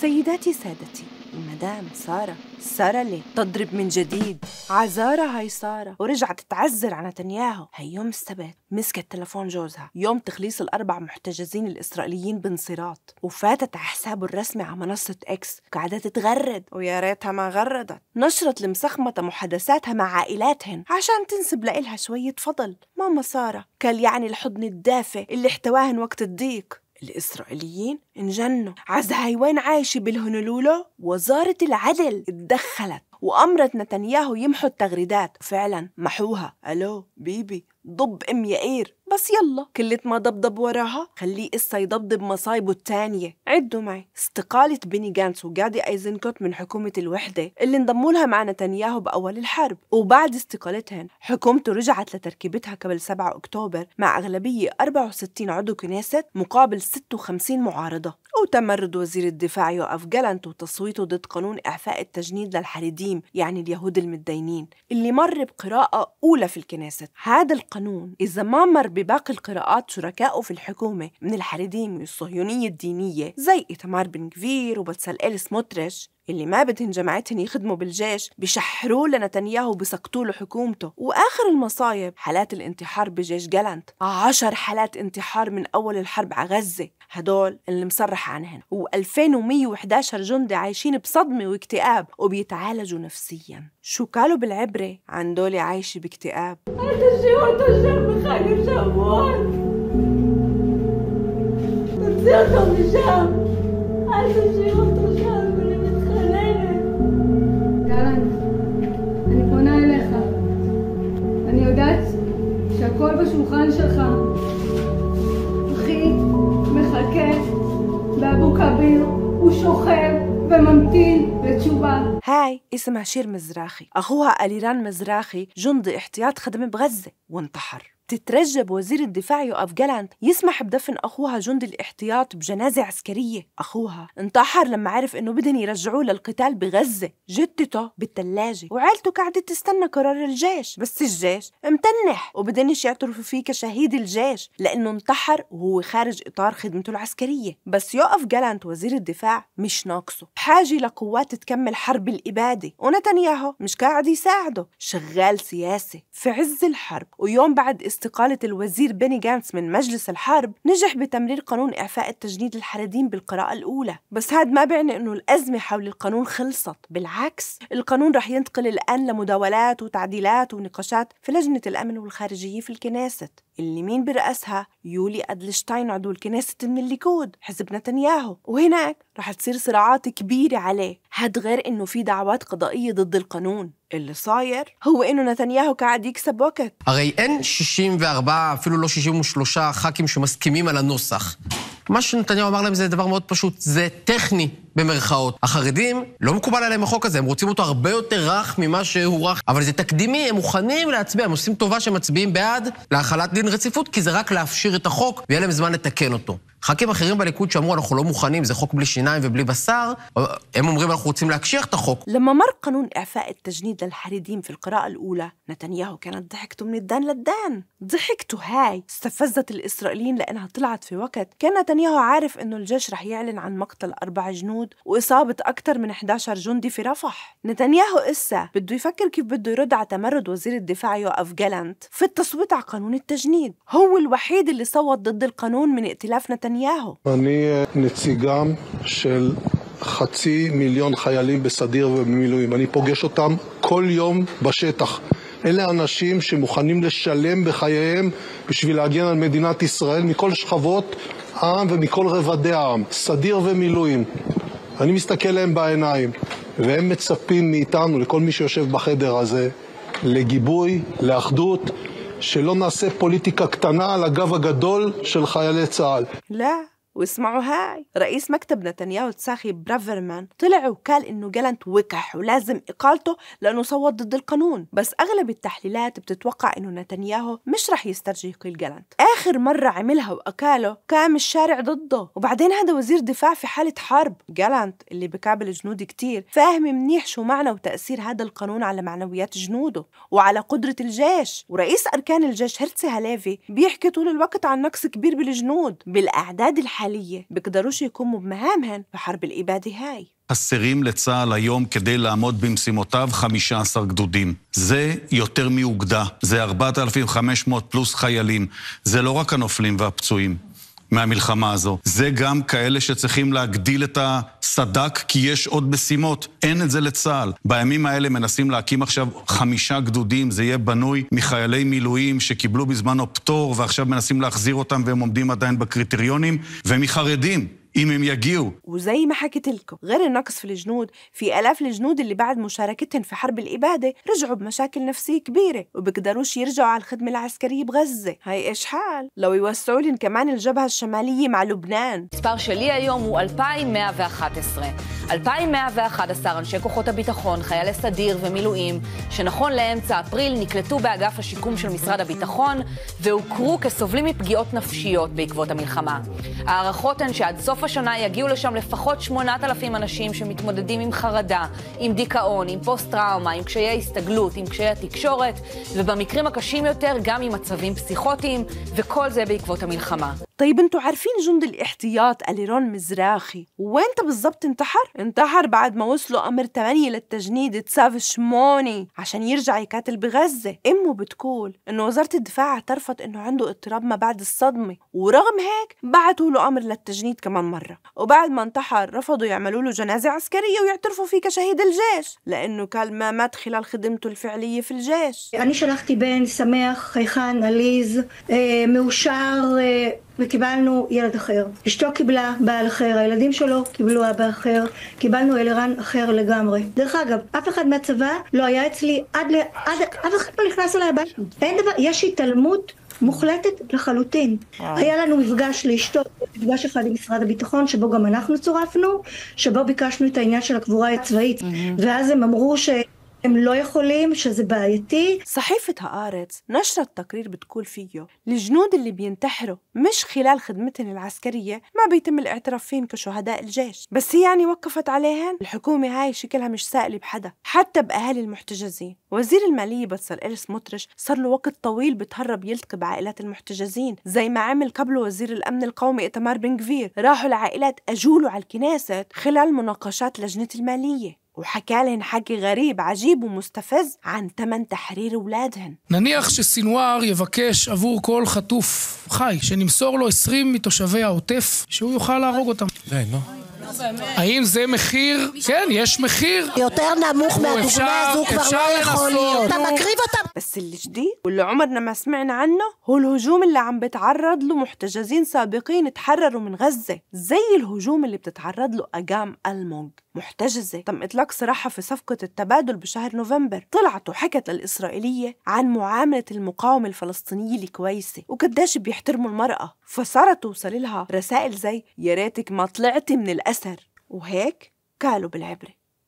سيداتي سادتي المدام سارة سارة لي تضرب من جديد عزارة هاي سارة ورجعت تعزر على نتنياهو هي يوم السبت مسكت تلفون جوزها يوم تخليص الأربع محتجزين الإسرائيليين بانصراط وفاتت على حسابه الرسمي على منصة إكس وقعدت تغرد ويا ريتها ما غردت نشرت المسخمة محادثاتها مع عائلاتهن عشان تنسب لإلها شوية فضل ماما سارة كان يعني الحضن الدافئ اللي احتواهن وقت الضيق الإسرائيليين انجنوا عزهايوان عايشة بالهنولولو وزارة العدل اتدخلت وأمرت نتنياهو يمحو التغريدات فعلا محوها ألو بيبي ضب ام يا قير بس يلا كلة ما ضبضب وراها خليه قصة يضبضب مصايبه التانية عدوا معي استقالة بيني جانس وجادي ايزنكوت من حكومة الوحدة اللي انضموا لها مع نتنياهو بأول الحرب وبعد استقالتهن حكومته رجعت لتركيبتها قبل 7 أكتوبر مع أغلبية 64 عضو كنيسة مقابل 56 معارضة وتمرد وزير الدفاع يوقف جالنت وتصويته ضد قانون إعفاء التجنيد للحريديم يعني اليهود المتدينين اللي مر بقراءة أولى في الكنيسة هذا القانون القانون إذا ما مر بباقي القراءات شركائه في الحكومة من الحريديم والصهيونية الدينية زي إيتمار بن كفير إلس سموتريش اللي ما بدهن جماعتهن يخدموا بالجيش بشحروا لنتنياهو بسقطوا له حكومته واخر المصايب حالات الانتحار بجيش جالنت عشر حالات انتحار من اول الحرب على غزه هدول اللي مصرح عنهن و2111 جندي عايشين بصدمه واكتئاب وبيتعالجوا نفسيا شو قالوا بالعبره عن دول عايشه باكتئاب الشيوخ تجرب خايف شوال تنسيقهم الشام השולחן שלך. אחי מחכה באבו כביר, הוא שוכב וממתין هاي اسمها شير مزراخي أخوها أليران مزراخي جندي احتياط خدم بغزة وانتحر تترجب وزير الدفاع يوقف جالانت يسمح بدفن أخوها جند الاحتياط بجنازة عسكرية أخوها انتحر لما عرف إنه بدهم يرجعوه للقتال بغزة جدته بالثلاجة وعيلته قاعده تستنى قرار الجيش بس الجيش متنح وبدنش يعترفوا فيه كشهيد الجيش لأنه انتحر وهو خارج إطار خدمته العسكرية بس يوقف جالانت وزير الدفاع مش ناقصه بحاجة لقوات تكمل حرب الإبادة ونتنياهو مش قاعد يساعده شغال سياسي في عز الحرب ويوم بعد استقالة الوزير بني جانس من مجلس الحرب نجح بتمرير قانون إعفاء التجنيد الحريدين بالقراءة الأولى بس هاد ما بيعني أنه الأزمة حول القانون خلصت بالعكس القانون رح ينتقل الآن لمداولات وتعديلات ونقاشات في لجنة الأمن والخارجية في الكنيسة اللي مين برأسها يولي أدلشتاين عضو الكنيسة من الليكود حزب نتنياهو وهناك رح تصير صراعات كبيرة عليه هاد غير إنه في دعوات قضائية ضد القانون اللي صاير هو انه نتنياهو قاعد يكسب وقت أغي إن 64 אפילו لو 63 حاكم شو مسكمين على النسخ מה שנתניהו אמר להם זה דבר מאוד פשוט, זה טכני במרכאות. החרדים, לא מקובל עליהם החוק הזה, הם רוצים אותו הרבה יותר רך ממה שהוא רך, אבל זה תקדימי, הם מוכנים להצביע, הם עושים טובה שהם מצביעים בעד להחלת דין רציפות, כי זה רק להפשיר את החוק, ויהיה להם זמן לתקן אותו. ח"כים אחרים בליכוד שאמרו, אנחנו לא מוכנים, זה חוק בלי שיניים ובלי בשר, הם אומרים, אנחנו רוצים להקשיח את החוק. لما مر قانون إعفاء التجنيد للحريديم في القراءة الأولى نتنياهو كانت ضحكته من الدان للدان ضحكته هاي استفزت الإسرائيليين لأنها طلعت في وقت كان نتنياهو عارف إنه الجيش رح يعلن عن مقتل أربع جنود وإصابة أكثر من 11 جندي في رفح نتنياهو إسا بده يفكر كيف بده يرد على تمرد وزير الدفاع يوقف جالانت في التصويت على قانون التجنيد هو الوحيد اللي صوت ضد القانون من ائتلاف نتنياهو נתניהו. אני אה, נציגם של חצי מיליון חיילים בסדיר ובמילואים. אני פוגש אותם כל יום בשטח. אלה אנשים שמוכנים לשלם בחייהם בשביל להגן על מדינת ישראל מכל שכבות העם ומכל רבדי העם, סדיר ומילואים. אני מסתכל להם בעיניים, והם מצפים מאיתנו, לכל מי שיושב בחדר הזה, לגיבוי, לאחדות, שלא נעשה פוליטיקה קטנה על הגב הגדול של חיילי צה"ל. לא. واسمعوا هاي رئيس مكتب نتنياهو تساخي برافرمان طلع وقال انه جالنت وكح ولازم اقالته لانه صوت ضد القانون بس اغلب التحليلات بتتوقع انه نتنياهو مش رح يسترجي يقيل جالنت اخر مره عملها واكاله كان الشارع ضده وبعدين هذا وزير دفاع في حاله حرب جالنت اللي بكابل جنود كتير فاهم منيح شو معنى وتاثير هذا القانون على معنويات جنوده وعلى قدره الجيش ورئيس اركان الجيش هرتسي هاليفي بيحكي طول الوقت عن نقص كبير بالجنود بالاعداد الحالية الحالية بيقدروش يقوموا بمهامهن حرب الإبادة هاي חסרים לצה"ל היום כדי לעמוד במשימותיו 15 גדודים. זה יותר מאוגדה, זה 4,500 פלוס חיילים. זה לא רק הנופלים והפצועים, מהמלחמה הזו. זה גם כאלה שצריכים להגדיל את הסד"כ, כי יש עוד משימות. אין את זה לצה"ל. בימים האלה מנסים להקים עכשיו חמישה גדודים, זה יהיה בנוי מחיילי מילואים שקיבלו בזמנו פטור, ועכשיו מנסים להחזיר אותם והם עומדים עדיין בקריטריונים, ומחרדים. إمم يجيو وزي ما حكيت لكم غير النقص في الجنود في آلاف الجنود اللي بعد مشاركتهم في حرب الإبادة رجعوا بمشاكل نفسية كبيرة وبقدروش يرجعوا على الخدمة العسكرية بغزة هاي إيش حال لو يوسعوا كمان الجبهة الشمالية مع لبنان מספר שלי היום 2111 2,111 אנשי כוחות הביטחון, חיילי סדיר ומילואים, שנכון לאמצע אפריל נקלטו באגף השיקום של משרד הביטחון והוכרו כסובלים מפגיעות נפשיות בעקבות המלחמה. ההערכות הן שעד סוף השנה יגיעו לשם לפחות 8,000 אנשים שמתמודדים עם חרדה, עם דיכאון, עם פוסט-טראומה, עם קשיי הסתגלות, עם קשיי התקשורת, ובמקרים הקשים יותר גם עם מצבים פסיכוטיים, וכל זה בעקבות המלחמה. طيب انتم عارفين جند الاحتياط أليرون مزراخي وين بالضبط انتحر؟ انتحر بعد ما وصلوا أمر ثمانية للتجنيد تساف شموني عشان يرجع يقاتل بغزة أمه بتقول إنه وزارة الدفاع اعترفت إنه عنده اضطراب ما بعد الصدمة ورغم هيك بعتوا له أمر للتجنيد كمان مرة وبعد ما انتحر رفضوا يعملوا له جنازة عسكرية ويعترفوا فيه كشهيد الجيش لأنه كان ما مات خلال خدمته الفعلية في الجيش أنا يعني شلختي بين سماح خيخان أليز إيه، مؤشر וקיבלנו ילד אחר. אשתו קיבלה בעל אחר, הילדים שלו קיבלו אבא אחר, קיבלנו אלירן אחר לגמרי. דרך אגב, אף אחד מהצבא לא היה אצלי עד ל... עד... אף אחד לא נכנס אליי הביתה. אין דבר... יש התעלמות מוחלטת לחלוטין. וואו. היה לנו מפגש לאשתו, מפגש אחד עם משרד הביטחון, שבו גם אנחנו צורפנו, שבו ביקשנו את העניין של הקבורה הצבאית, mm-hmm. ואז הם אמרו ש... הם לא יכולים, שזה בעייתי. صحيفة هآرتس نشرت تقرير بتقول فيه الجنود اللي بينتحروا مش خلال خدمتهم العسكرية ما بيتم الاعتراف فيهم كشهداء الجيش بس هي يعني وقفت عليهن الحكومة هاي شكلها مش سائلة بحدا حتى بأهالي المحتجزين وزير المالية بتصل إلس مطرش صار له وقت طويل بتهرب يلتقي بعائلات المحتجزين زي ما عمل قبله وزير الأمن القومي إتمار بن راحوا لعائلات أجولوا على الكنيسة خلال مناقشات لجنة المالية وحكى لهن حكي غريب عجيب ومستفز عن تمن تحرير ولادهن نניח שסינואר יבקש עבור כל חטוף חי שנמסור לו 20 מתושבי העוטף שהוא יוכל להרוג אותם. די, נו. האם זה מחיר? כן, יש מחיר. יותר נמוך מהדוגמה הזו כבר לא יכול להיות. אתה מקריב אותם. بس الجديد واللي عمرنا ما سمعنا عنه هو الهجوم اللي عم بتعرض له محتجزين سابقين تحرروا من غزة زي الهجوم اللي بتتعرض له أجام الموج محتجزة تم إطلاق سراحها في صفقة التبادل بشهر نوفمبر طلعت وحكت للإسرائيلية عن معاملة المقاومة الفلسطينية الكويسة وقديش بيحترموا المرأة فصارت توصل لها رسائل زي يا ريتك ما طلعتي من الأثر وهيك قالوا بالعبرة